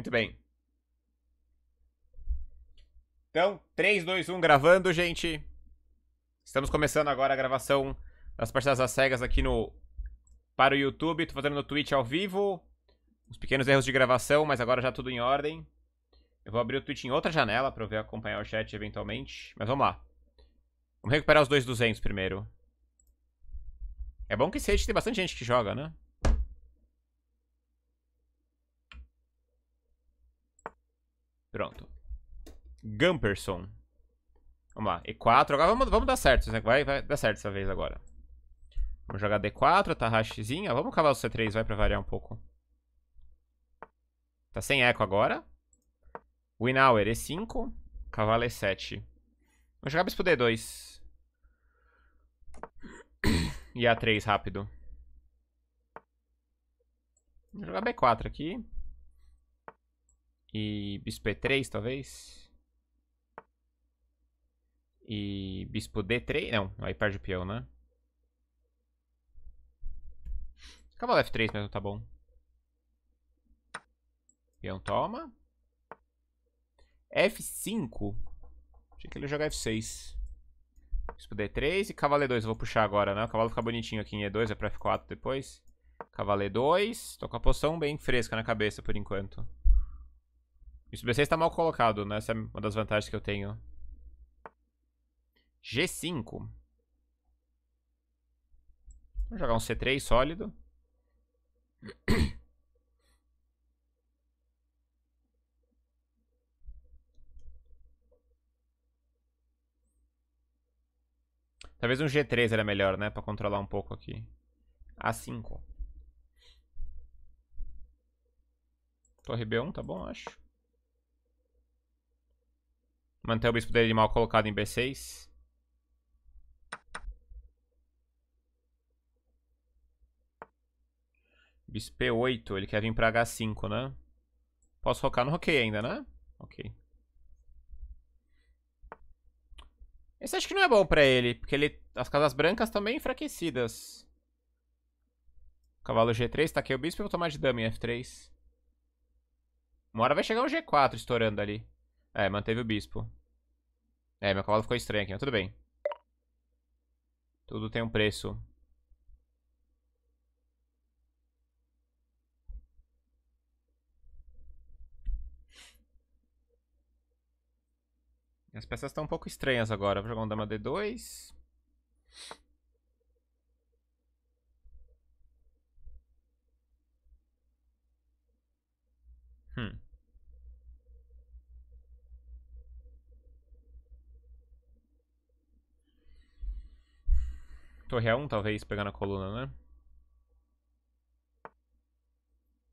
Muito bem. Então, 3, 2, 1, gravando, gente. Estamos começando agora a gravação das partidas às cegas aqui no... Para o YouTube, tô fazendo no Twitch ao vivo. Uns pequenos erros de gravação, mas agora já tudo em ordem. Eu vou abrir o Twitch em outra janela para eu ver acompanhar o chat eventualmente. Mas vamos lá. Vamos recuperar os dois 200 primeiro. É bom que esse rate tem bastante gente que joga, né? Pronto. Gumperson. Vamos lá, E4. Agora vamos, vamos dar certo, né? vai, vai dar certo essa vez agora. Vamos jogar D4, Tahashizinha. Tá vamos cavalo C3, vai, pra variar um pouco. Tá sem eco agora. Winauer E5. Cavalo E7. Vamos jogar bispo D2. E A3 rápido. Vou jogar B4 aqui. E bispo E3, talvez. E bispo D3. Não, aí perde o peão, né? Cavalo F3 mesmo, tá bom. Peão toma. F5. Achei que ele ia jogar F6. Bispo D3 e cavalo E2. Eu vou puxar agora, né? O cavalo fica bonitinho aqui em E2, é pra F4 depois. Cavalo E2. Tô com a poção bem fresca na cabeça por enquanto. O SB6 tá mal colocado, né? Essa é uma das vantagens que eu tenho. G5. Vou jogar um C3 sólido. Talvez um G3 era melhor, né? Pra controlar um pouco aqui. A5. Torre B1, tá bom, acho. Manter o bispo dele mal colocado em B6. Bispo P8, ele quer vir pra H5, né? Posso focar no roqueio ainda, né? Ok. Esse acho que não é bom pra ele, porque ele... as casas brancas também enfraquecidas. Cavalo G3, taquei o bispo e vou tomar de dama em F3. Uma hora vai chegar um G4 estourando ali. É, manteve o bispo. É, meu cavalo ficou estranho aqui, mas tudo bem. Tudo tem um preço. As peças estão um pouco estranhas agora. Vou jogar um dama D2. Torre 1, talvez, pegar na coluna, né?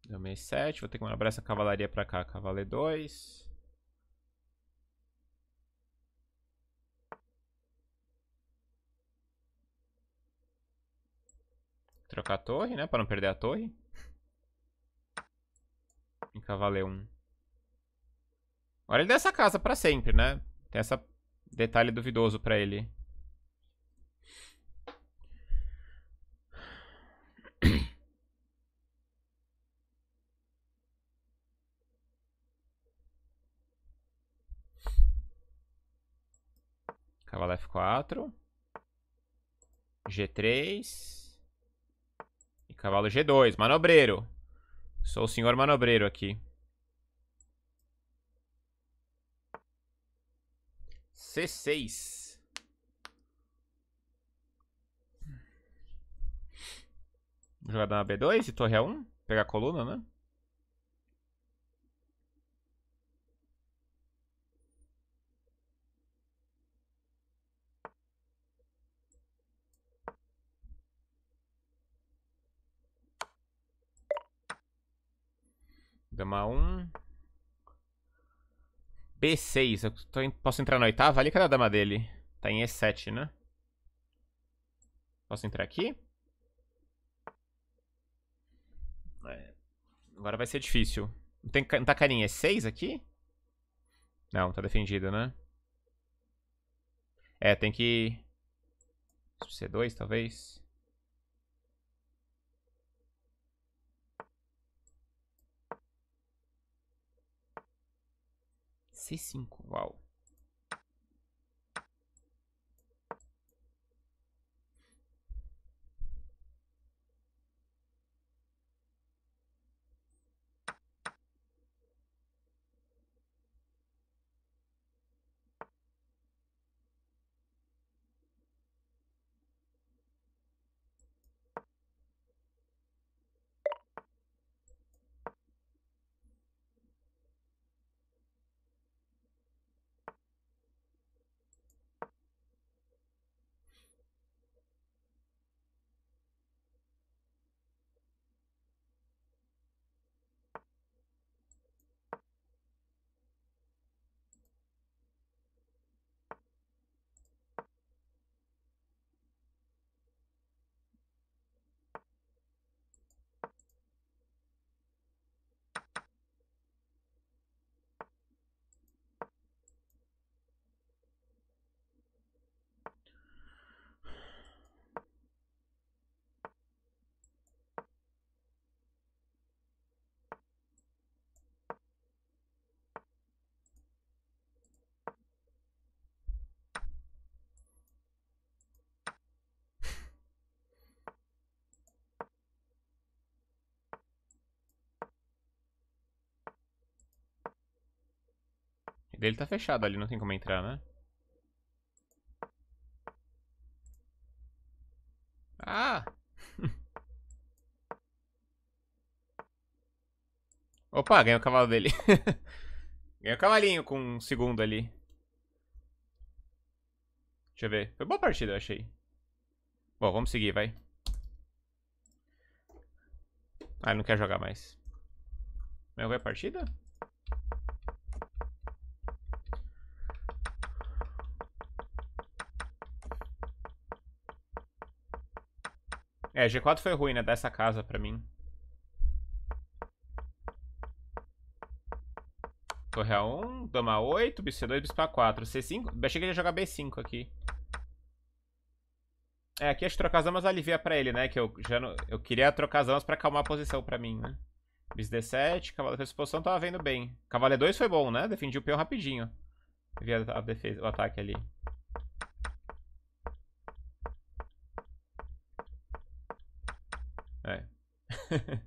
Deu 67, vou ter que mandar essa cavalaria pra cá. Cavaleiro 2. Trocar a torre, né? Pra não perder a torre. E cavaleiro 1. Agora ele essa casa pra sempre, né? Tem esse detalhe duvidoso pra ele. Cavalo F4. G3. E cavalo G2. Manobreiro. Sou o senhor manobreiro aqui. C6. Vou jogar na B2 e torre A1. Pegar a coluna, né? chamar um... B6. Eu tô em... posso entrar na oitava ali? Cadê a dama dele? Tá em E7, né? Posso entrar aqui? É. Agora vai ser difícil. Não, tem, não tá carinha E6 aqui? Não, tá defendido, né? É, tem que... C2, talvez. C5, uau. Ele dele tá fechado ali, não tem como entrar, né? Ah! Opa, ganhei o cavalo dele. ganhei o cavalinho com um segundo ali. Deixa eu ver. Foi boa partida, eu achei. Bom, vamos seguir, vai. Ah, ele não quer jogar mais. É a partida? É, G4 foi ruim, né? Dessa casa pra mim. Torre A1, dama 8, bc C2, bicho A4. C5, achei que ele ia jogar B5 aqui. É, aqui acho que trocar as damas alivia pra ele, né? Que eu já não... Eu queria trocar as damas pra acalmar a posição pra mim, né? Bis D7, cavalo fez posição, tava vendo bem. Cavalo E2 foi bom, né? Defendi o peão rapidinho. Via a defesa, o ataque ali.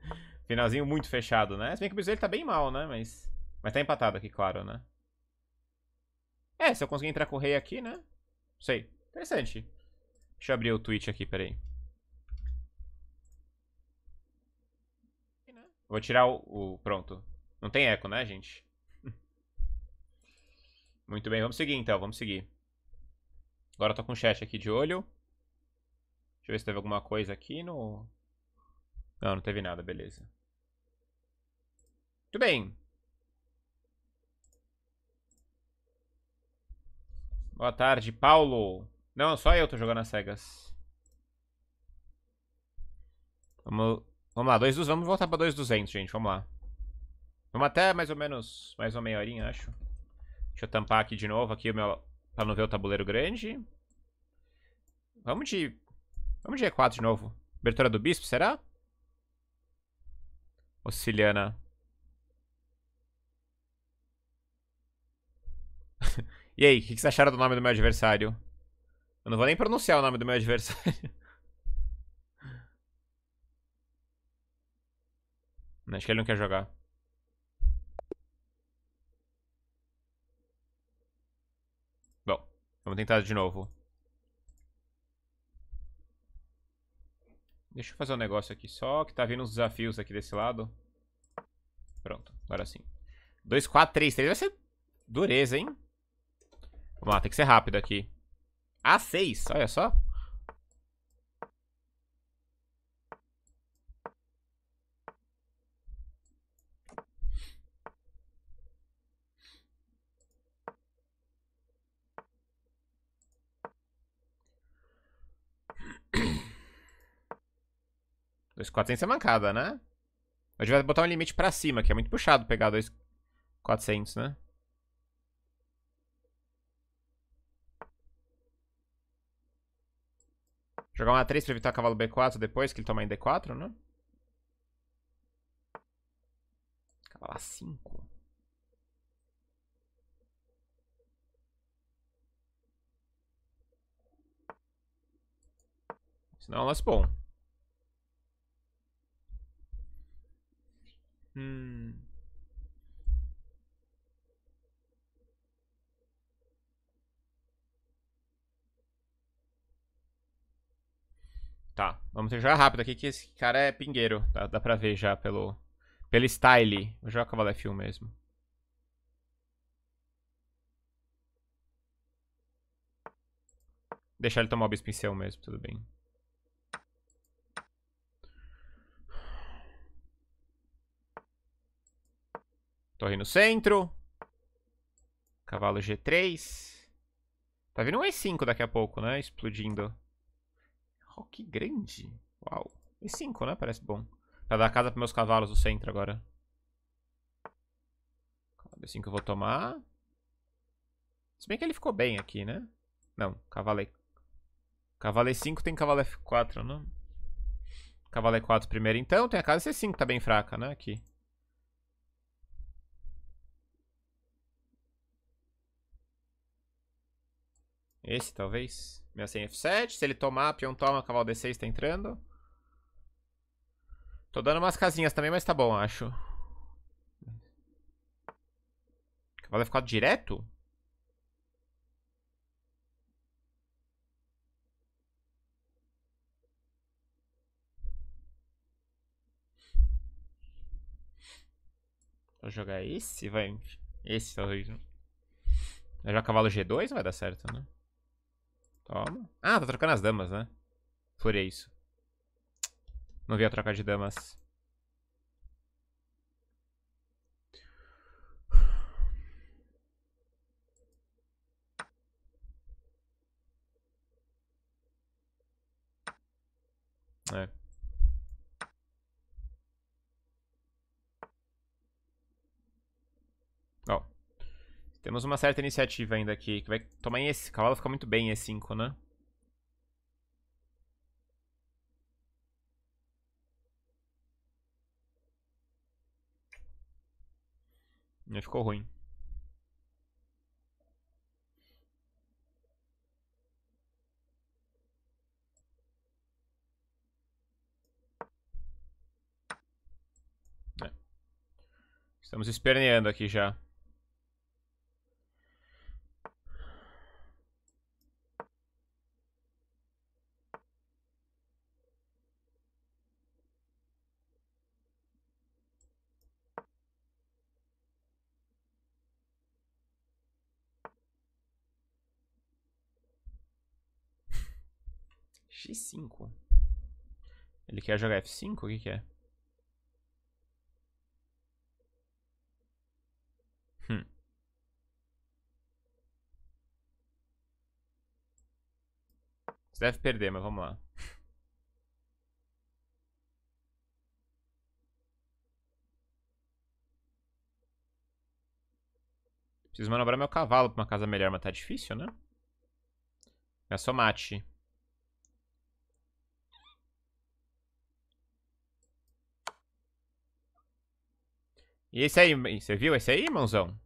Finalzinho muito fechado, né? Se bem que o Bizuelo tá bem mal, né? Mas, mas tá empatado aqui, claro, né? É, se eu conseguir entrar com o rei aqui, né? Sei. Interessante. Deixa eu abrir o Twitch aqui, peraí. Vou tirar o, o... Pronto. Não tem eco, né, gente? Muito bem, vamos seguir então, vamos seguir. Agora eu tô com o chat aqui de olho. Deixa eu ver se teve alguma coisa aqui no... Não, não teve nada, beleza. Muito bem. Boa tarde, Paulo. Não, só eu tô jogando as cegas. Vamos, vamos lá, dois dos, vamos voltar pra 2200, gente, vamos lá. Vamos até mais ou menos, mais uma meia horinha, acho. Deixa eu tampar aqui de novo, aqui o meu, pra não ver o tabuleiro grande. Vamos de, vamos de E4 de novo. Abertura do bispo, será? Ociliana. e aí, o que, que vocês acharam do nome do meu adversário? Eu não vou nem pronunciar o nome do meu adversário. Acho que ele não quer jogar. Bom, vamos tentar de novo. Deixa eu fazer um negócio aqui só, que tá vindo uns desafios aqui desse lado. Pronto, agora sim. 2, 4, 3, 3 vai ser dureza, hein? Vamos lá, tem que ser rápido aqui. A6, olha só. 2.400 é mancada, né? A gente vai botar um limite pra cima, que é muito puxado pegar 2.400, né? Jogar uma A3 pra evitar cavalo B4 depois que ele toma em D4, né? Cavalo A5. Senão é um lance bom. Hum. Tá, vamos jogar rápido aqui que esse cara é pingueiro. Dá, dá pra ver já pelo, pelo style. Vou jogar cavalo F1 mesmo. Deixar ele tomar o bispo mesmo, tudo bem. Torre no centro. Cavalo G3. Tá vindo um E5 daqui a pouco, né? Explodindo. Oh, grande. Uau. E5, né? Parece bom. Pra dar casa pros meus cavalos no centro agora. Cavalo E5 eu vou tomar. Se bem que ele ficou bem aqui, né? Não, cavalo E... Cavalo E5 tem cavalo F4, não? Cavalo E4 primeiro então. Tem a casa C5 tá bem fraca, né? Aqui. Esse, talvez. Minha senha F7. Se ele tomar, peão toma, cavalo D6 tá entrando. Tô dando umas casinhas também, mas tá bom, acho. Cavalo é F4 direto? Vou jogar esse, vai. Esse talvez. Né? Vai jogar cavalo G2 vai dar certo, né? Toma. Ah, tá trocando as damas, né? Floreia isso. Não vi a troca de damas. É. Temos uma certa iniciativa ainda aqui, que vai tomar em esse cavalo fica muito bem em E5, né? Não ficou ruim. É. Estamos esperneando aqui já. F5. Ele quer jogar F5? O que, que é? Hum. Você deve perder, mas vamos lá. Preciso manobrar meu cavalo pra uma casa melhor, mas tá difícil, né? É só mate. E esse aí, você viu esse aí, irmãozão?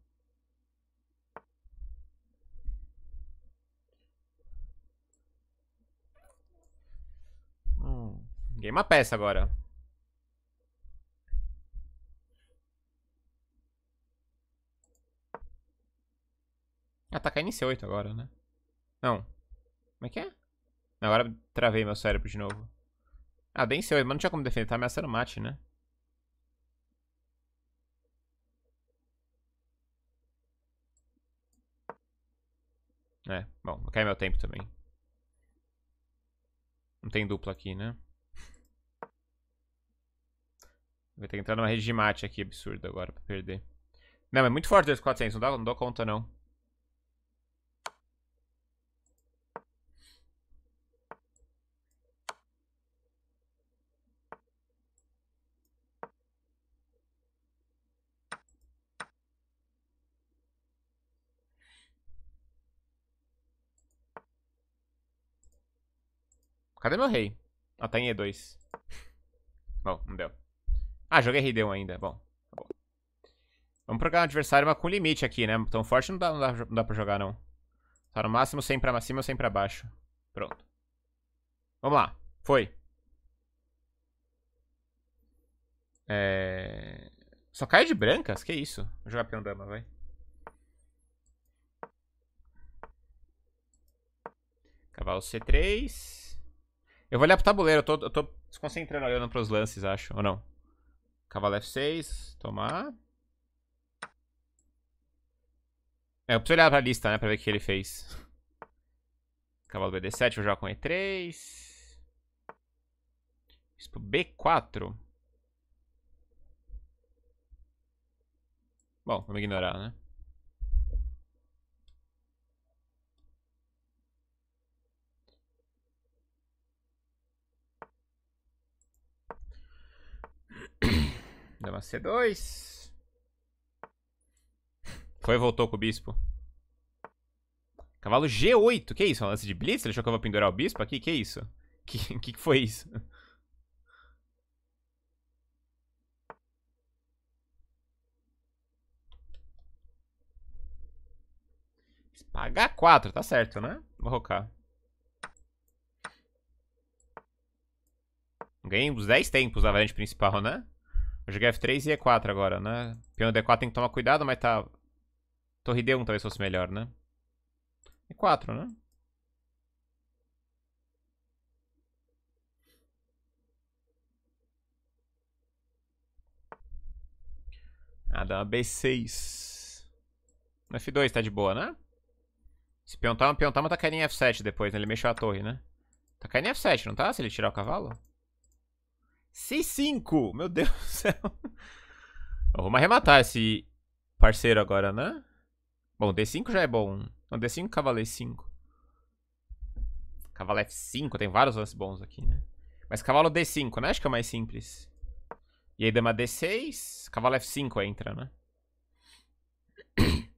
Hum, ganhei uma peça agora. Ah, tá caindo em C8 agora, né? Não. Como é que é? Agora travei meu cérebro de novo. Ah, bem C8, mas não tinha como defender. Tá ameaçando mate, né? É, bom, cai meu tempo também. Não tem dupla aqui, né? Vai ter que entrar numa rede de mate aqui absurda agora pra perder. Não, é muito forte 2400, não dá, não dou conta não. Cadê meu rei? Ah, tá em E2. Bom, não deu. Ah, joguei rei D1 ainda. Bom, tá bom. Vamos procurar um adversário, mas com limite aqui, né? Tão forte não dá, não dá, não dá pra jogar, não. Tá no máximo 100 pra cima ou 100 pra baixo. Pronto. Vamos lá. Foi. É... Só cai de brancas? Que isso? Vou jogar peão dama, vai. Cavalo C3. Eu vou olhar pro tabuleiro, eu tô, eu tô desconcentrando, olhando pros lances, acho, ou não. Cavalo F6, tomar. É, eu preciso olhar pra lista, né, pra ver o que ele fez. Cavalo BD7, vou jogar com E3. Bispo B4. Bom, vamos ignorar, né? Dama C2. Foi, voltou com o bispo. Cavalo G8. Que isso? É um lance de blitz? Ele achou que eu vou pendurar o bispo aqui? Que isso? Que que foi isso? Pagar 4, tá certo, né? Vou rocar. Ganhei uns 10 tempos na variante principal, né? Eu joguei F3 e E4 agora, né? Peão D4 tem que tomar cuidado, mas tá... Torre D1 talvez fosse melhor, né? E4, né? Ah, dá uma B6. No F2 tá de boa, né? Se peão tá, peão tá, mas tá caindo em F7 depois, né? Ele mexeu a torre, né? Tá caindo em F7, não tá? Se ele tirar o cavalo? c 5 Meu Deus do céu. Vamos arrematar esse parceiro agora, né? Bom, D5 já é bom. Não, D5, cavaleiro 5. Cavalo F5, tem vários lances bons aqui, né? Mas cavalo D5, né? Acho que é mais simples. E aí dama D6, cavalo F5 entra, né?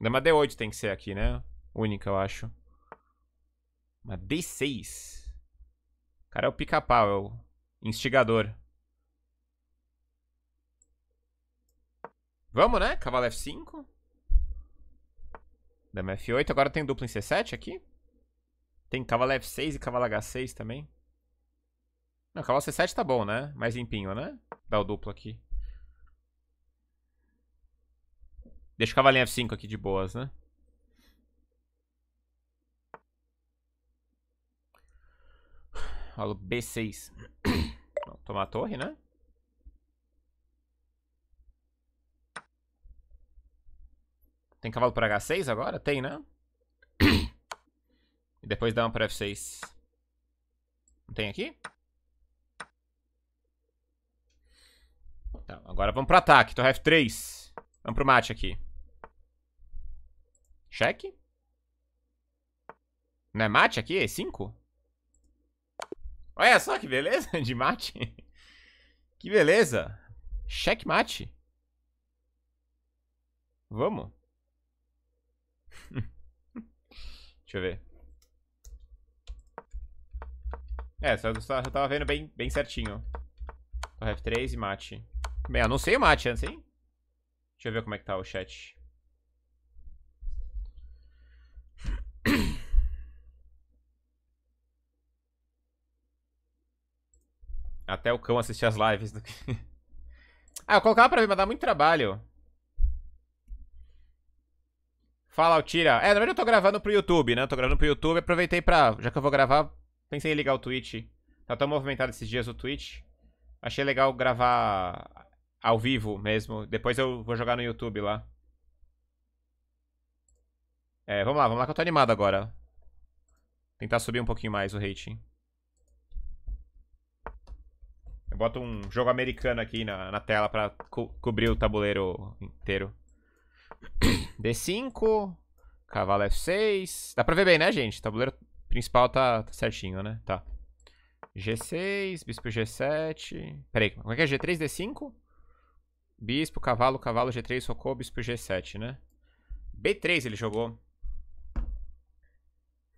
dama D8 tem que ser aqui, né? Única, eu acho. Uma D6. O cara é o pica-pau, é o instigador. Vamos, né? Cavalo F5. Dama F8. Agora tem duplo em C7 aqui. Tem cavalo F6 e cavalo H6 também. Não, cavalo C7 tá bom, né? Mais limpinho, né? Dá o duplo aqui. Deixa o cavalinho F5 aqui de boas, né? Alô, B6. tomar a torre, né? Tem cavalo pra H6 agora? Tem, né? E depois dá uma por F6. Não tem aqui? Então, agora vamos pro ataque. Torre F3. Vamos pro mate aqui. Cheque? Não é mate aqui? É 5? Olha só que beleza de mate. Que beleza. Checkmate. Vamos. Deixa eu ver. É, só, só, só tava vendo bem, bem certinho. O F3 e mate. Bem, eu não sei o mate antes, hein? Deixa eu ver como é que tá o chat. até o cão assistir as lives. Do que... ah, eu colocava pra mim, mas dá muito trabalho. Fala, Altira. É, na verdade eu tô gravando pro YouTube, né? Eu tô gravando pro YouTube, aproveitei pra... Já que eu vou gravar, pensei em ligar o Twitch. Tá tão movimentado esses dias o Twitch. Achei legal gravar ao vivo mesmo. Depois eu vou jogar no YouTube lá. É, vamos lá, vamos lá que eu tô animado agora. Tentar subir um pouquinho mais o rating. Eu boto um jogo americano aqui na, na tela pra co cobrir o tabuleiro inteiro. D5, cavalo F6. Dá pra ver bem, né, gente? O tabuleiro principal tá, tá certinho, né? Tá. G6, bispo G7. Peraí, como é que é? G3, D5? Bispo, cavalo, cavalo, G3, socou, bispo G7, né? B3 ele jogou.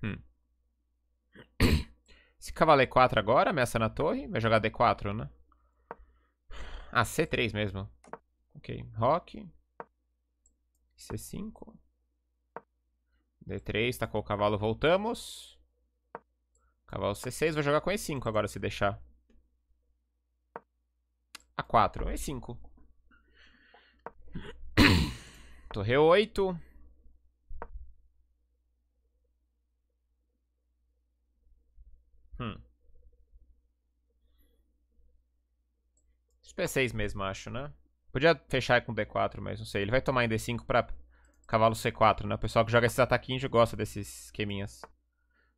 Hum. Se cavalo E4 agora, ameaça na torre. Vai jogar D4, né? Ah, C3 mesmo. Ok. Rock. C5. D3, tacou o cavalo, voltamos. Cavalo C6, vou jogar com E5 agora se deixar. A4, E5. Torre 8. P6 mesmo, acho, né? Podia fechar com D4, mas não sei. Ele vai tomar em D5 pra cavalo C4, né? O pessoal que joga esses ataquinhos gosta desses esqueminhas.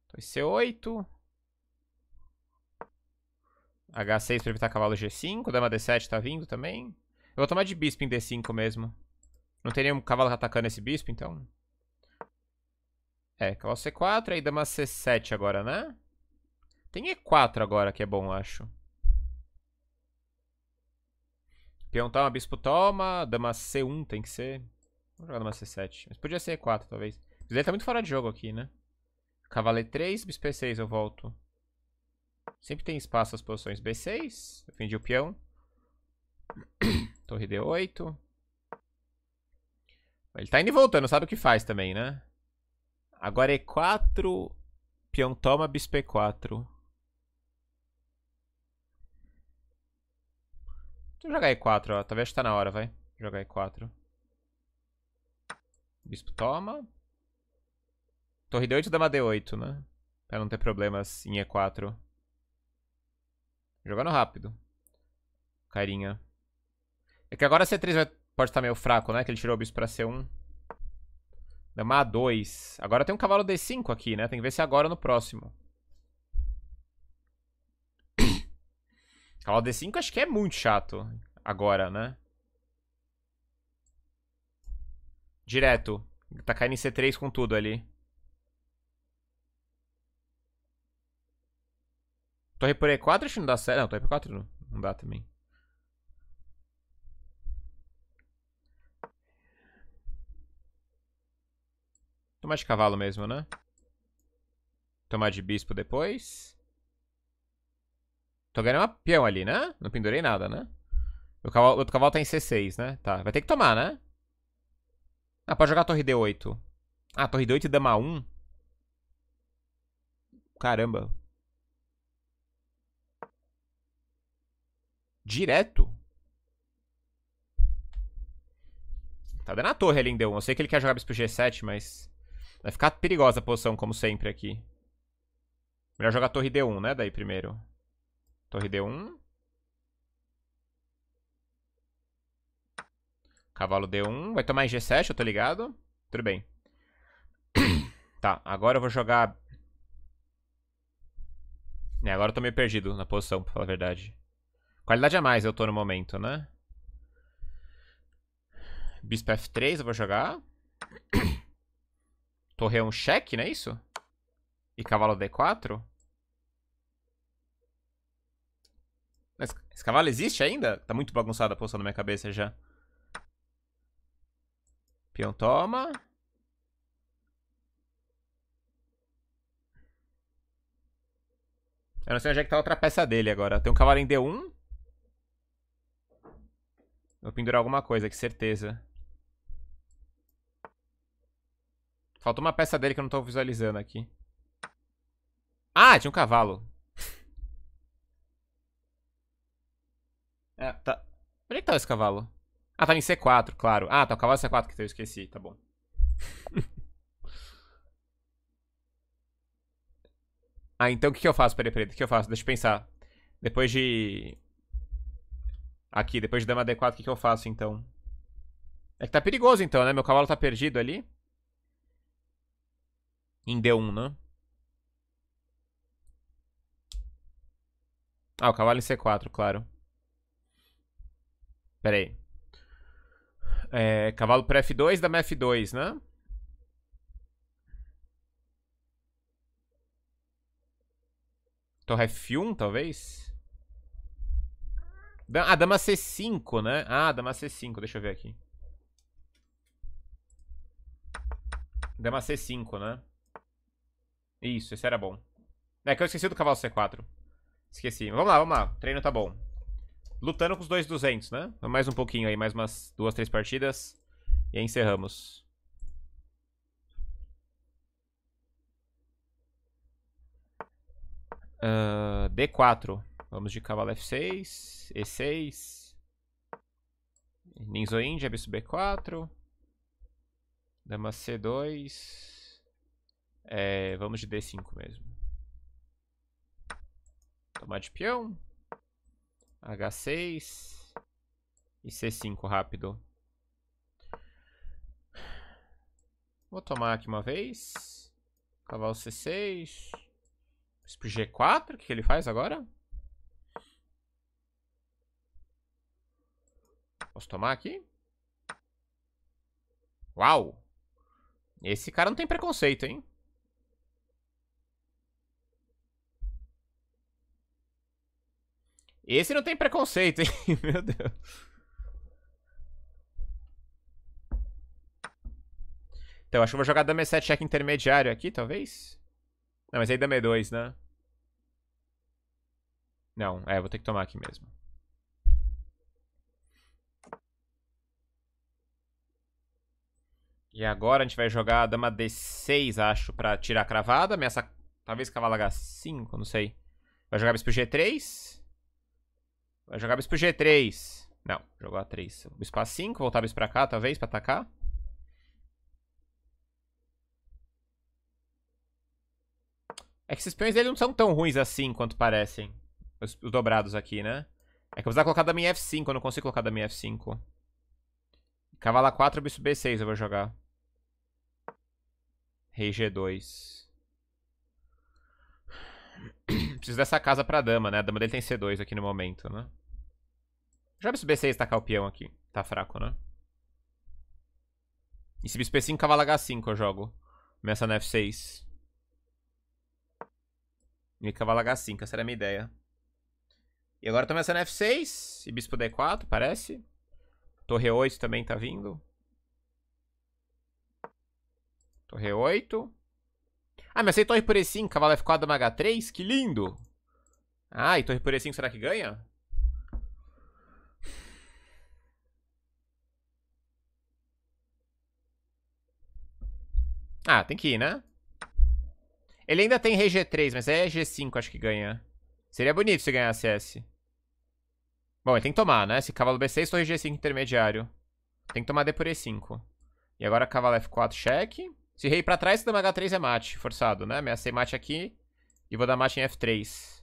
Então, C8. H6 pra evitar cavalo G5. Dama D7 tá vindo também. Eu vou tomar de bispo em D5 mesmo. Não tem nenhum cavalo tá atacando esse bispo, então... É, cavalo C4, aí dama C7 agora, né? Tem E4 agora que é bom, acho. Peão toma, bispo toma. Dama C1 tem que ser. Vamos jogar dama C7. Mas podia ser E4, talvez. Mas ele tá muito fora de jogo aqui, né? Cavaleiro 3, bispo E6, eu volto. Sempre tem espaço as posições B6. Defendi o peão. Torre D8. Ele tá indo e voltando, sabe o que faz também, né? Agora E4. Peão toma, bispo E4. Deixa eu jogar E4, ó. Talvez tá na hora, vai. Jogar E4. Bispo toma. Torre D8 dama D8, né? Pra não ter problemas em E4. Jogando rápido. Carinha. É que agora C3 vai... pode estar meio fraco, né? Que ele tirou o bispo pra C1. Dama A2. Agora tem um cavalo D5 aqui, né? Tem que ver se é agora ou no próximo. Cavalo D5 acho que é muito chato agora, né? Direto. Tá caindo em C3 com tudo ali. Torre por E4 acho que não dá certo. Não, torre por e 4 não dá também. Tomar de cavalo mesmo, né? Tomar de bispo depois. Tô ganhando uma peão ali, né? Não pendurei nada, né? O cavalo, outro cavalo tá em C6, né? Tá, vai ter que tomar, né? Ah, pode jogar a torre D8. Ah, torre D8 e dama 1. Caramba. Direto? Tá dando a torre ali em D1. Eu sei que ele quer jogar bispo G7, mas... Vai ficar perigosa a posição, como sempre, aqui. Melhor jogar a torre D1, né? Daí primeiro. Torre D1. Cavalo D1. Vai tomar em G7, eu tô ligado. Tudo bem. tá, agora eu vou jogar... É, agora eu tô meio perdido na posição, pra falar a verdade. Qualidade a mais eu tô no momento, né? Bispo F3 eu vou jogar. Torre 1 cheque, não é isso? E cavalo D4? Mas esse cavalo existe ainda? Tá muito bagunçada a poção na minha cabeça já. Peão toma. Eu não sei onde é que tá a outra peça dele agora. Tem um cavalo em D1. Vou pendurar alguma coisa, que certeza. Falta uma peça dele que eu não tô visualizando aqui. Ah, tinha um cavalo. É, tá... Onde é que tá esse cavalo? Ah, tá em C4, claro. Ah, tá o cavalo é C4 que eu esqueci, tá bom. ah, então o que, que eu faço? Peraí, peraí, o que, eu faço? Deixa eu pensar. Depois de... Aqui, depois de dama D4, o que, que eu faço, então? É que tá perigoso, então, né? Meu cavalo tá perdido ali. Em D1, né? Ah, o cavalo é em C4, claro. Pera aí. É, cavalo para F2, dama F2, né? Torre F1, talvez? Ah, dama C5, né? Ah, dama C5, deixa eu ver aqui. Dama C5, né? Isso, esse era bom. É que eu esqueci do cavalo C4. Esqueci. Vamos lá, vamos lá. O treino tá bom lutando com os dois 200, né? Então, mais um pouquinho aí, mais umas duas, três partidas. E aí encerramos. Uh, ah, D4. Vamos de cavalo F6, E6. Ninzo Índia, bispo B4. Dama C2. É, vamos de D5 mesmo. Tomar de peão. H6 e C5 rápido. Vou tomar aqui uma vez. Cavalo C6. Bispo G4, o que ele faz agora? Posso tomar aqui? Uau! Esse cara não tem preconceito, hein? Esse não tem preconceito, hein? Meu Deus. Então, acho que vou jogar Dame 7 check intermediário aqui, talvez. Não, mas aí Dame 2, né? Não, é, vou ter que tomar aqui mesmo. E agora a gente vai jogar a dama D6, acho, pra tirar a cravada. Ameaça, talvez cavalo H5, não sei. Vai jogar bispo G3. Vai jogar bispo G3. Não, jogou A3. Bispo a 5, voltar bispo pra cá, talvez, pra atacar. É que esses peões dele não são tão ruins assim quanto parecem. Os, os dobrados aqui, né? É que eu vou colocar da minha F5, eu não consigo colocar da minha F5. Cavala 4, bispo B6 eu vou jogar. Rei G2. Preciso dessa casa pra dama, né? A dama dele tem C2 aqui no momento, né? Joga bispo B6 tacar o peão aqui. Tá fraco, né? E se bispo b 5 cavalo H5 eu jogo. Começa na F6. E cavalo H5, essa era a minha ideia. E agora tô começando F6 e bispo D4, parece. Torre 8 também tá vindo. Torre 8. Ah, me aceita torre por E5, cavalo F4, dama H3, que lindo. Ah, e torre por E5 será que ganha? Ah, tem que ir, né? Ele ainda tem rei G3, mas é G5 acho que ganha. Seria bonito se ganhasse S. Bom, ele tem que tomar, né? Se cavalo B6, torre G5 intermediário. Tem que tomar D por E5. E agora cavalo F4, cheque. Se rei pra trás, se dama H3 é mate, forçado, né? Ameacei mate aqui e vou dar mate em F3.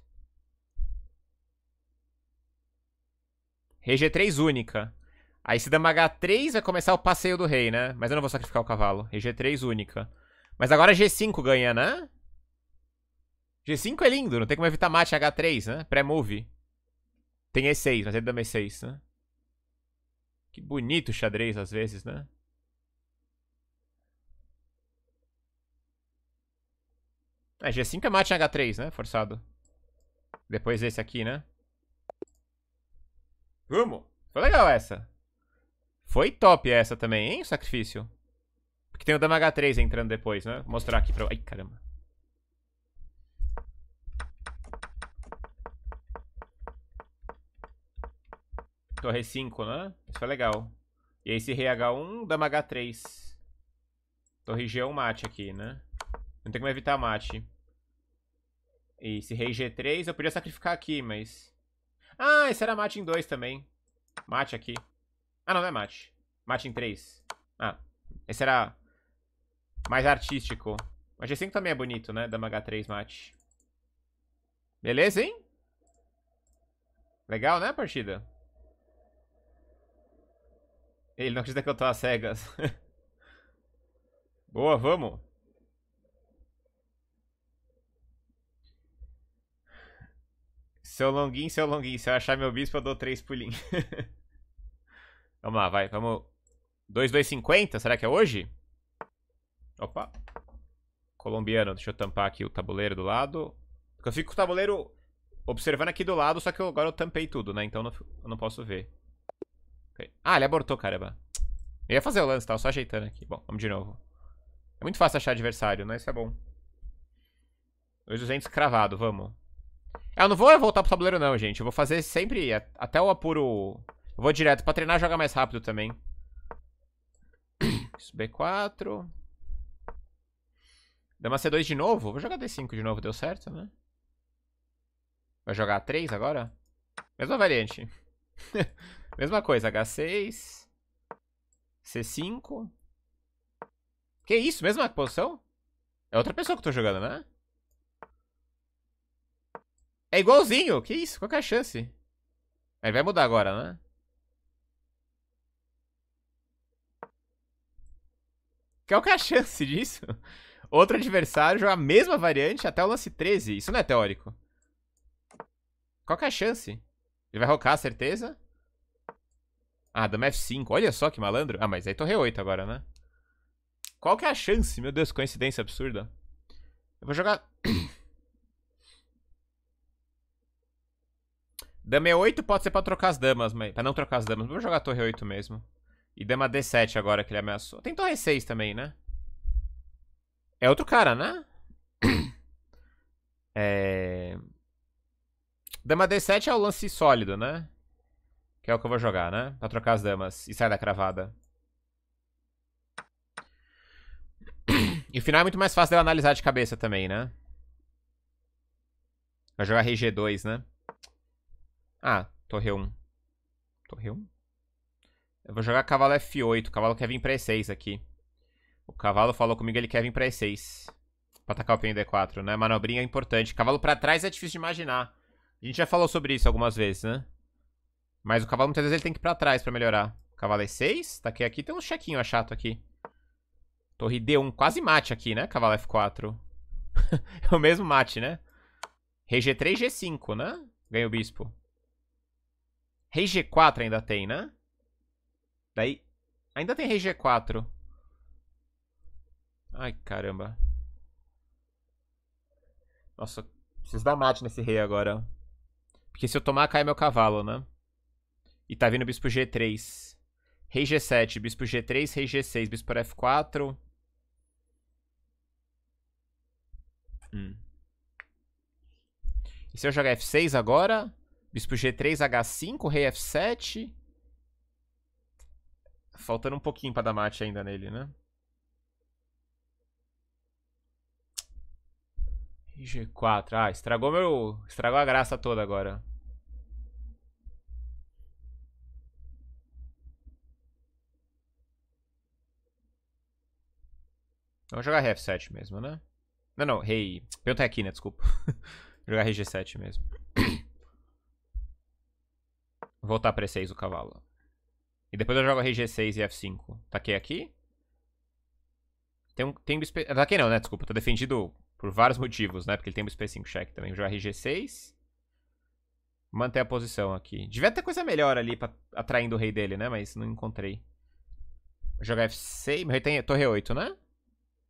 Rei G3 única. Aí se dama H3 vai começar o passeio do rei, né? Mas eu não vou sacrificar o cavalo. Rei G3 única. Mas agora G5 ganha, né? G5 é lindo, não tem como evitar mate H3, né? Pré-move. Tem E6, mas ele dama E6, né? Que bonito xadrez às vezes, né? É, G5 é mate em H3, né? Forçado. Depois esse aqui, né? Vamos! Foi legal essa. Foi top essa também, hein? O sacrifício. Porque tem o dama H3 entrando depois, né? Vou mostrar aqui pra... Ai, caramba. Torre 5, né? Isso foi legal. E aí esse rei H1, dama H3. Torre G1 mate aqui, né? Não tem como evitar mate. E se rei G3, eu podia sacrificar aqui, mas... Ah, esse era mate em 2 também. Mate aqui. Ah, não, não é mate. Mate em 3. Ah, esse era mais artístico. Mas G5 também é bonito, né? Dama H3 mate. Beleza, hein? Legal, né, a partida? Ele não acredita que eu tô às cegas. Boa, vamos. Seu longuinho, seu longuinho. Se eu achar meu bispo, eu dou três pulinhos. vamos lá, vai. Vamos. 2250? Será que é hoje? Opa. Colombiano, deixa eu tampar aqui o tabuleiro do lado. eu fico com o tabuleiro observando aqui do lado, só que eu, agora eu tampei tudo, né? Então eu não, eu não posso ver. Ah, ele abortou, caramba. Eu ia fazer o lance, tava só ajeitando aqui. Bom, vamos de novo. É muito fácil achar adversário, né? Isso é bom. 2200 cravado, vamos. Eu não vou voltar pro tabuleiro não, gente. Eu vou fazer sempre até o apuro... Eu vou direto pra treinar jogar mais rápido também. Isso, B4. Dama C2 de novo? Vou jogar D5 de novo, deu certo, né? Vai jogar A3 agora? Mesma variante. Mesma coisa, H6. C5. Que isso? Mesma posição? É outra pessoa que eu tô jogando, né? É igualzinho. Que isso? Qual que é a chance? Aí vai mudar agora, né? Qual que é a chance disso? Outro adversário joga a mesma variante até o lance 13. Isso não é teórico. Qual que é a chance? Ele vai rocar, certeza? Ah, dama F5. Olha só que malandro. Ah, mas aí torre 8 agora, né? Qual que é a chance? Meu Deus, coincidência absurda. Eu vou jogar... Dama E8 pode ser pra trocar as damas, mas... Pra não trocar as damas. Vou jogar torre 8 mesmo. E dama D7 agora que ele ameaçou. Tem torre 6 também, né? É outro cara, né? é... Dama D7 é o lance sólido, né? Que é o que eu vou jogar, né? Pra trocar as damas. E sai da cravada. e o final é muito mais fácil de eu analisar de cabeça também, né? Vai jogar RG2, né? Ah, torre 1. Torre 1? Eu vou jogar cavalo F8. O cavalo quer vir pra E6 aqui. O cavalo falou comigo, que ele quer vir pra E6. Pra atacar o peão D4, né? Manobrinha é importante. Cavalo pra trás é difícil de imaginar. A gente já falou sobre isso algumas vezes, né? Mas o cavalo muitas vezes ele tem que ir pra trás pra melhorar. Cavalo E6. Taquei tá aqui. Tem um chequinho chato aqui. Torre D1. Quase mate aqui, né? Cavalo F4. é o mesmo mate, né? Rei G3, G5, né? Ganha o bispo. Rei G4 ainda tem, né? Daí... Ainda tem Rei G4. Ai, caramba. Nossa, preciso dar mate nesse rei agora. Porque se eu tomar, cai meu cavalo, né? E tá vindo bispo G3. Rei G7, bispo G3, rei G6, bispo F4. Hum. E se eu jogar F6 agora? Bispo G3, H5, Rei F7. Faltando um pouquinho pra dar mate ainda nele, né? G4. Ah, estragou meu. Estragou a graça toda agora. Vamos jogar Rei F7 mesmo, né? Não, não, Rei. Hey. Pergunta aqui, né? Desculpa. jogar Rei G7 mesmo. Voltar pra E6 o cavalo. E depois eu jogo RG6 e F5. Taquei tá aqui. Tem um tempo... Taquei tá não, né? Desculpa. Tá defendido por vários motivos, né? Porque ele tem um P5 check também. Jogar RG6. Manter a posição aqui. Devia ter coisa melhor ali pra... atraindo o rei dele, né? Mas não encontrei. Vou jogar F6. Meu rei tem torre 8, né?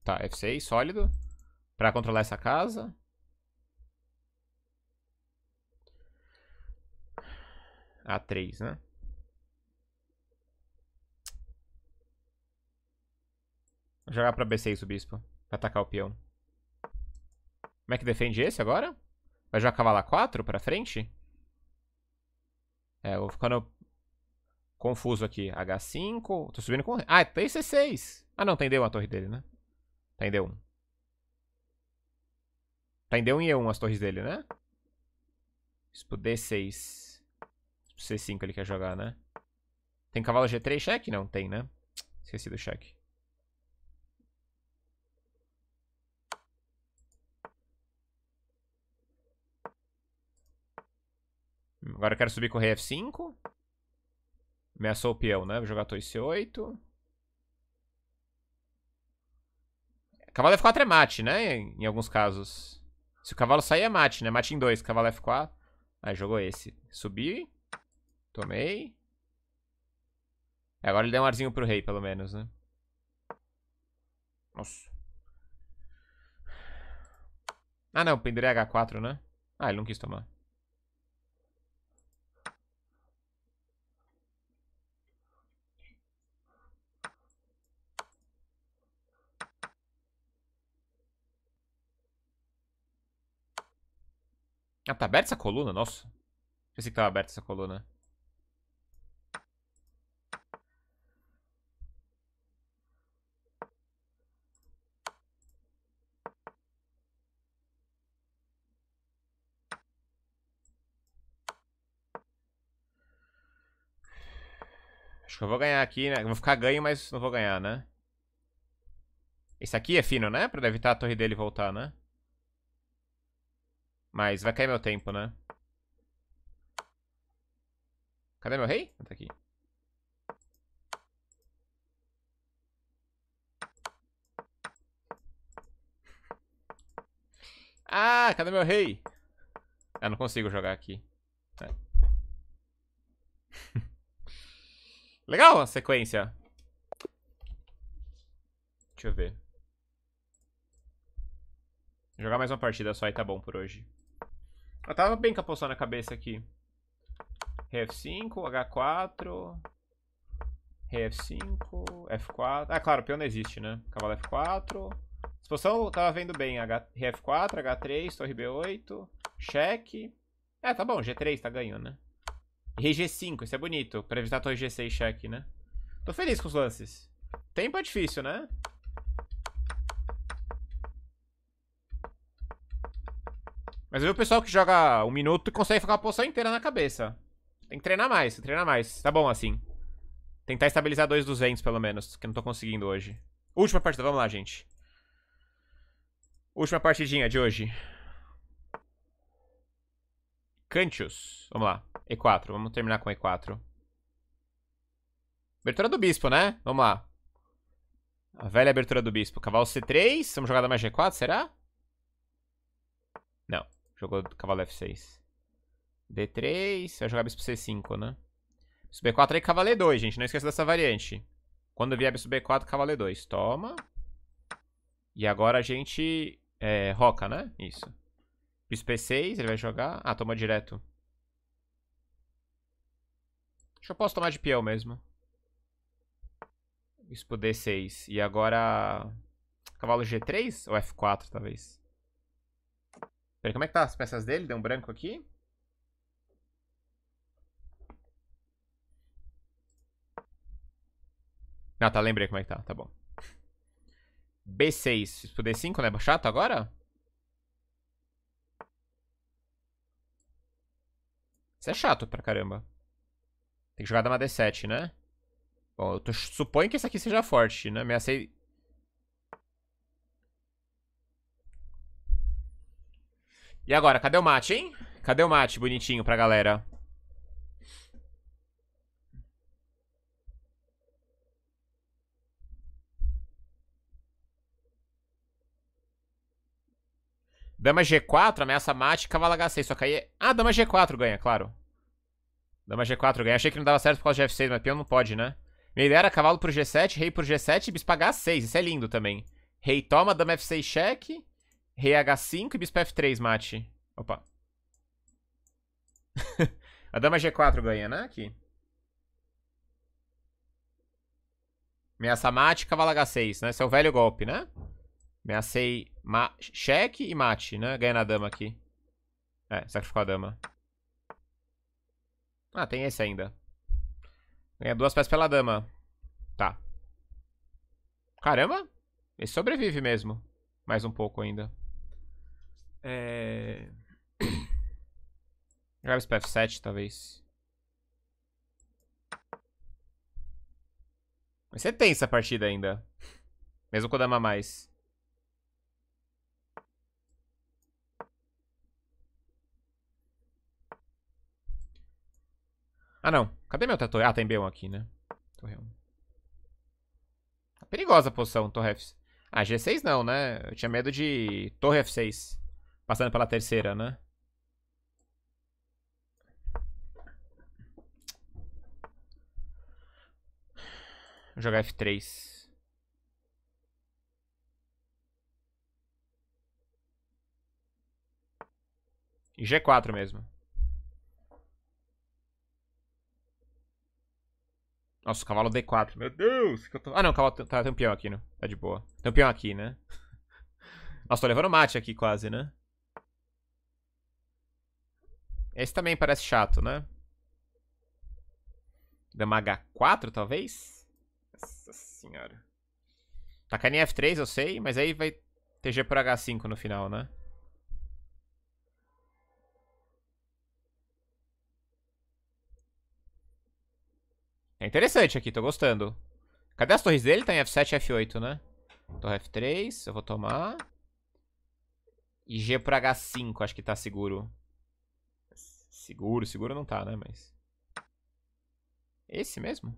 Tá, F6, sólido. Pra controlar essa casa. A3, né? Vou jogar pra B6 o bispo. Pra atacar o peão. Como é que defende esse agora? Vai jogar cavalo A4 pra frente? É, eu vou ficando confuso aqui. H5. Tô subindo com... Ah, tem C6. Ah, não. Tem D1 a torre dele, né? Tem D1. Tá em D1 e E1 as torres dele, né? Bispo D6. C5 ele quer jogar, né? Tem cavalo G3 cheque? Não, tem, né? Esqueci do cheque. Agora eu quero subir com o rei F5. Ameaçou o peão, né? Vou jogar torre C8. Cavalo F4 é mate, né? Em alguns casos. Se o cavalo sair é mate, né? Mate em 2. Cavalo F4. Aí jogou esse. Subir. Tomei. É, agora ele deu um arzinho pro rei, pelo menos, né? Nossa. Ah, não. Pendurei H4, né? Ah, ele não quis tomar. Ah, tá aberta essa coluna? Nossa. Pensei que tava aberta essa coluna. que eu vou ganhar aqui, né? Vou ficar ganho, mas não vou ganhar, né? Esse aqui é fino, né? Pra evitar a torre dele voltar, né? Mas vai cair meu tempo, né? Cadê meu rei? Tá aqui. Ah, cadê meu rei? Ah, não consigo jogar aqui. É. Legal a sequência. Deixa eu ver. Vou jogar mais uma partida só e tá bom por hoje. Eu tava bem com na cabeça aqui. Rf5, H4... Rf5, F4... Ah, claro, peão não existe, né? Cavalo F4... Exposição tava vendo bem. H... Rf4, H3, torre B8... Cheque... É, tá bom, G3 tá ganhando, né? RG5, isso é bonito. Pra evitar torre G6 check, né? Tô feliz com os lances. Tempo é difícil, né? Mas eu vi o pessoal que joga um minuto e consegue ficar uma poção inteira na cabeça. Tem que treinar mais, que treinar mais. Tá bom assim. Tentar estabilizar dois 200 pelo menos, que eu não tô conseguindo hoje. Última partida, vamos lá, gente. Última partidinha de hoje. Cantios, vamos lá. E4, vamos terminar com E4. Abertura do bispo, né? Vamos lá. A velha abertura do bispo. Cavalo C3, vamos jogar mais G4, será? Não, jogou cavalo F6. D3, vai jogar bispo C5, né? Bispo B4 aí, cavalo E2, gente, não esqueça dessa variante. Quando vier bispo B4, cavalo E2. Toma. E agora a gente é, roca, né? Isso. Bispo p 6 ele vai jogar... Ah, toma direto. Acho que eu posso tomar de peão mesmo. Bispo D6. E agora... Cavalo G3 ou F4, talvez? Peraí, como é que tá as peças dele? Deu um branco aqui. Ah, tá, lembrei como é que tá, tá bom. B6, bispo D5, né? Chato agora? Isso é chato pra caramba. Tem que jogar dama D7, né? Bom, eu tô, suponho que esse aqui seja forte, né? Ameacei... E agora, cadê o mate, hein? Cadê o mate bonitinho pra galera? Dama G4, ameaça mate, cavalo H6. Só que aí... É- ah, dama G4 ganha, claro. Dama G4 ganha. Achei que não dava certo por causa de F6, mas peão não pode, né? Minha ideia era cavalo pro G7, rei pro G7 e bispo H6. Isso é lindo também. Rei toma, dama F6 cheque. Rei H5 e bispo F3 mate. Opa. A dama G4 ganha, né? Aqui. Ameaça mate, cavalo H6, né? Esse é o velho golpe, né? Ameacei ma cheque e mate, né? Ganha na dama aqui. É, sacrificou a dama. Ah, tem esse ainda. Ganha é, duas peças pela dama. Tá. Caramba! ele sobrevive mesmo. Mais um pouco ainda. É... Jogava esse 7 talvez. Vai ser tensa a partida ainda. Mesmo com a dama mais. Ah, não. Cadê meu Torre? Ah, tem B1 aqui, né? Torre 1. Tá Perigosa a posição, Torre F6. Ah, G6 não, né? Eu tinha medo de Torre F6. Passando pela terceira, né? Vou jogar F3. E G4 mesmo. Nossa, o cavalo D4. Meu Deus! Que eu tô... Ah, não, o cavalo tá, campeão tá aqui, né? Tá de boa. Campeão aqui, né? Nossa, tô levando mate aqui quase, né? Esse também parece chato, né? Dama H4, talvez? Nossa senhora. Tá caindo em F3, eu sei, mas aí vai TG por H5 no final, né? É interessante aqui, tô gostando. Cadê as torres dele? Tá em F7 e F8, né? Torre F3, eu vou tomar. E G pra H5, acho que tá seguro. Seguro, seguro não tá, né? Mas... Esse mesmo?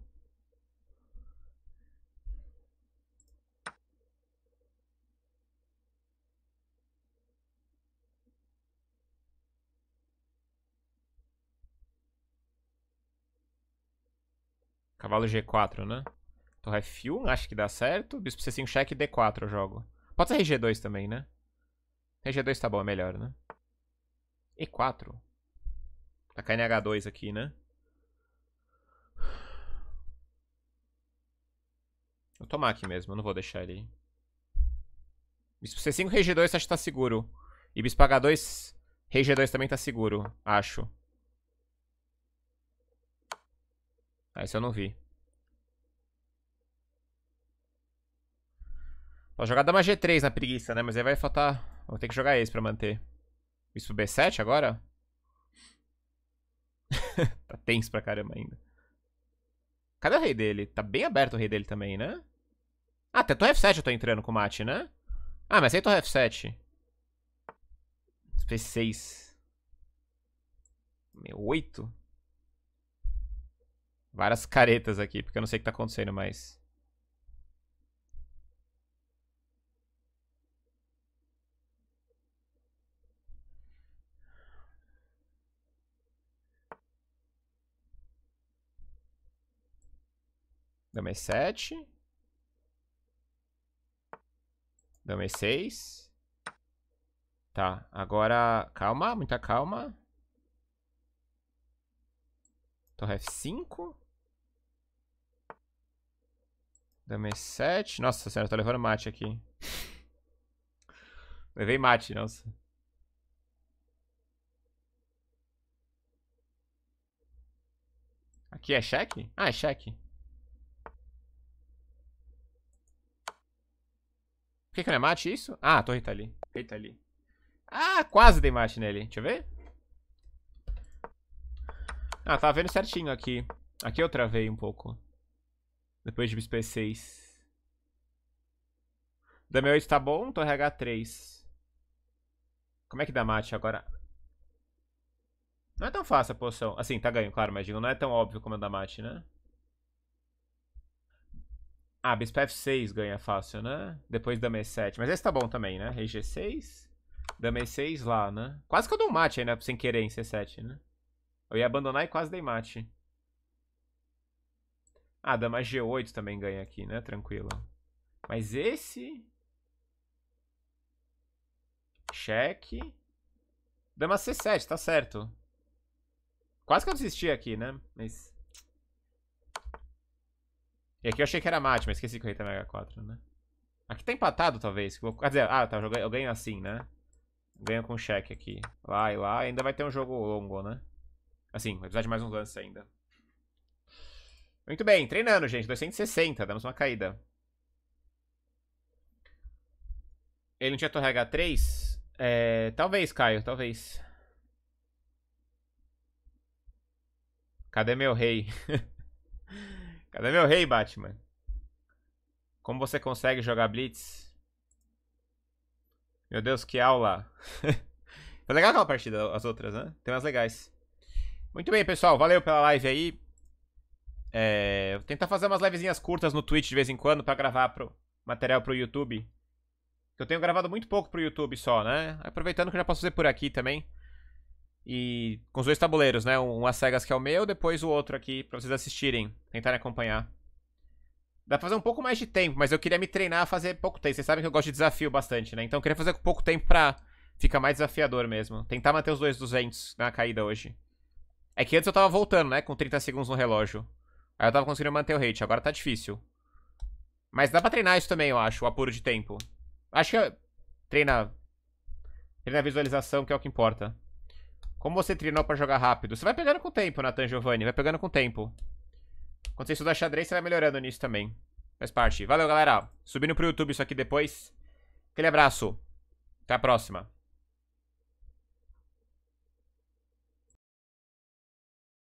Cavalo G4, né? Torre F1, acho que dá certo. Bispo C5 cheque, D4 eu jogo. Pode ser RG2 também, né? RG2 tá bom, é melhor, né? E4. Tá caindo H2 aqui, né? Vou tomar aqui mesmo, não vou deixar ele. Bispo C5, RG2 acho que tá seguro. E Bispo H2, RG2 também tá seguro, acho. Ah, esse eu não vi. Ó, jogar dama G3 na preguiça, né? Mas aí vai faltar... Vou ter que jogar esse pra manter. Isso B7 agora? tá tenso pra caramba ainda. Cadê o rei dele? Tá bem aberto o rei dele também, né? Ah, até torre F7 eu tô entrando com o mate, né? Ah, mas aí torre F7. P6. Meu, 8? Várias caretas aqui, porque eu não sei o que tá acontecendo, mas... Dama E7. Dama 6 Tá, agora... Calma, muita calma. Torre F5. Dama 7 Nossa senhora, tô levando mate aqui. Levei mate, nossa. Aqui é cheque? Ah, é cheque. Por que, que não é mate isso? Ah, a torre tá ali. A torre tá ali. Ah, quase dei mate nele. Deixa eu ver. Ah, tava vendo certinho aqui. Aqui eu travei um pouco. Depois de bispo E6. Dame 8 tá bom, torre H3. Como é que dá mate agora? Não é tão fácil a poção. Assim, tá ganho, claro, mas digo, não é tão óbvio como é dar mate, né? Ah, bispo F6 ganha fácil, né? Depois dama E7. Mas esse tá bom também, né? Rei G6. Dama E6 lá, né? Quase que eu dou um mate ainda, né? sem querer em C7, né? Eu ia abandonar e quase dei mate. Ah, dama G8 também ganha aqui, né? Tranquilo. Mas esse... Cheque. Dama C7, tá certo. Quase que eu desisti aqui, né? Mas... E aqui eu achei que era mate, mas esqueci que o rei também mega H4, né? Aqui tá empatado, talvez. Quer dizer, ah, tá, eu ganho assim, né? Ganho com cheque aqui. Lá e lá. Ainda vai ter um jogo longo, né? Assim, vai precisar de mais uns lances ainda. Muito bem, treinando, gente. 260, damos uma caída. Ele não tinha torre H3? É, talvez, Caio, talvez. Cadê meu rei? Cadê meu rei, Batman? Como você consegue jogar Blitz? Meu Deus, que aula. Foi legal aquela partida, as outras, né? Tem umas legais. Muito bem, pessoal. Valeu pela live aí. É, vou tentar fazer umas livezinhas curtas no Twitch de vez em quando para gravar pro, material pro YouTube. Eu tenho gravado muito pouco pro YouTube só, né? Aproveitando que eu já posso fazer por aqui também. E com os dois tabuleiros, né? Um às cegas que é o meu, depois o outro aqui pra vocês assistirem, tentarem acompanhar. Dá pra fazer um pouco mais de tempo, mas eu queria me treinar a fazer pouco tempo. Vocês sabem que eu gosto de desafio bastante, né? Então eu queria fazer com pouco tempo pra ficar mais desafiador mesmo. Tentar manter os dois 200 na caída hoje. É que antes eu tava voltando, né? Com 30 segundos no relógio. Aí eu tava conseguindo manter o rate, agora tá difícil. Mas dá pra treinar isso também, eu acho, o apuro de tempo. Acho que eu... É treina... Treina a visualização, que é o que importa. Como você treinou pra jogar rápido? Você vai pegando com o tempo, Nathan Giovanni, vai pegando com o tempo. Quando você estudar xadrez, você vai melhorando nisso também. Faz parte. Valeu, galera. Subindo pro YouTube isso aqui depois. Aquele abraço. Até a próxima.